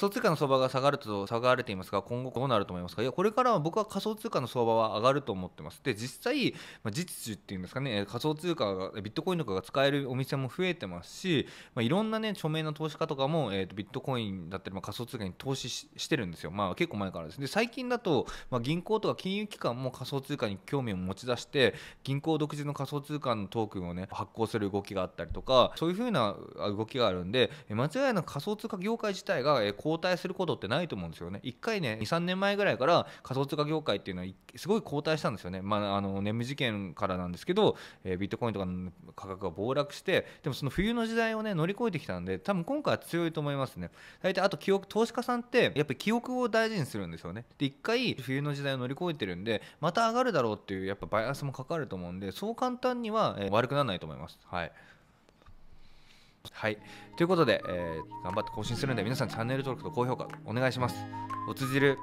想通貨の相場が下がると下がられていますが、今後どうなると思いますか、いや、これからは僕は仮想通貨の相場は上がると思ってます。で、実際、ま実需っていうんですかね、仮想通貨が、ビットコインとかが使えるお店も増えてますし、まあ、いろんなね、著名な投資家とかも、えー、とビットコインだったり、ま仮想通貨に投資してるんですよ。まあ、結構前からです。で、最近だと、まあ、銀行とか金融機関も仮想通貨に興味を持ち出して、銀行独自の仮想通貨のトークンをね、発行する動きがあったりとか、そういうふうな動きがあるんで、間違いなく仮想通貨業界自体が、後退することってないと思うんですよね1回ね23年前ぐらいから仮想通貨業界っていうのはすごい後退したんですよね、まあ、あのネム事件からなんですけど、えー、ビットコインとかの価格が暴落してでもその冬の時代をね乗り越えてきたんで多分今回は強いと思いますね大体あと記憶投資家さんってやっぱり記憶を大事にするんですよねで1回冬の時代を乗り越えてるんでまた上がるだろうっていうやっぱバイアスもかかると思うんでそう簡単には、え悪くならないと思いますはいはい。ということで、えー、頑張って更新するんで、皆さんチャンネル登録と高評価お願いします。おつじる。